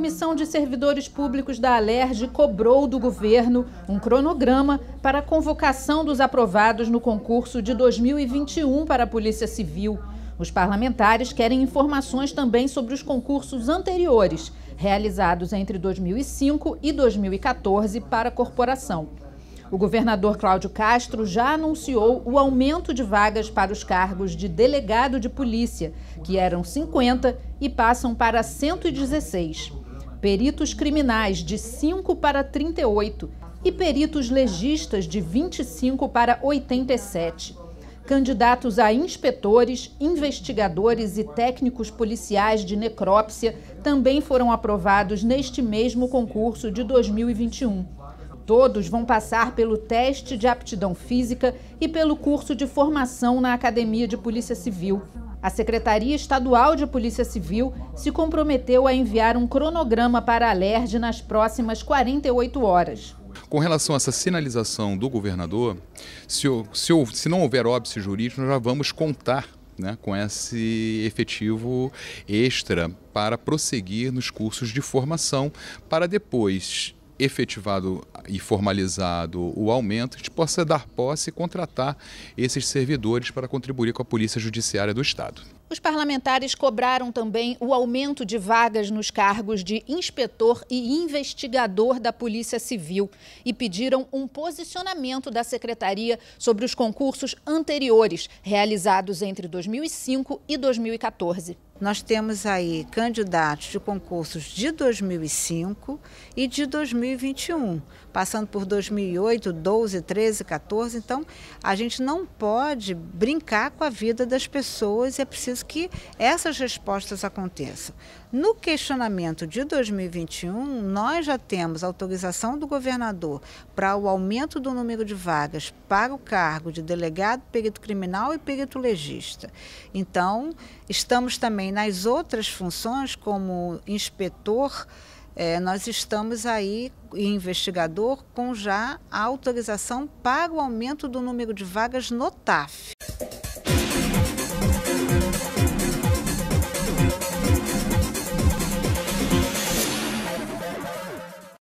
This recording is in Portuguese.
Comissão de Servidores Públicos da Alerj cobrou do governo um cronograma para a convocação dos aprovados no concurso de 2021 para a Polícia Civil. Os parlamentares querem informações também sobre os concursos anteriores, realizados entre 2005 e 2014 para a corporação. O governador Cláudio Castro já anunciou o aumento de vagas para os cargos de delegado de polícia, que eram 50 e passam para 116 peritos criminais de 5 para 38 e peritos legistas de 25 para 87. Candidatos a inspetores, investigadores e técnicos policiais de necrópsia também foram aprovados neste mesmo concurso de 2021 todos vão passar pelo teste de aptidão física e pelo curso de formação na Academia de Polícia Civil. A Secretaria Estadual de Polícia Civil se comprometeu a enviar um cronograma para a LERJ nas próximas 48 horas. Com relação a essa sinalização do governador, se, se, se não houver óbice jurídico, nós já vamos contar né, com esse efetivo extra para prosseguir nos cursos de formação, para depois efetivado e formalizado o aumento, a gente possa dar posse e contratar esses servidores para contribuir com a Polícia Judiciária do Estado. Os parlamentares cobraram também o aumento de vagas nos cargos de inspetor e investigador da Polícia Civil e pediram um posicionamento da secretaria sobre os concursos anteriores realizados entre 2005 e 2014. Nós temos aí candidatos de concursos de 2005 e de 2021, passando por 2008, 12, 13, 14. Então, a gente não pode brincar com a vida das pessoas, é preciso queremos que essas respostas aconteçam. No questionamento de 2021, nós já temos autorização do governador para o aumento do número de vagas para o cargo de delegado, perito criminal e perito legista. Então, estamos também nas outras funções, como inspetor. É, nós estamos aí, investigador, com já a autorização para o aumento do número de vagas no TAF.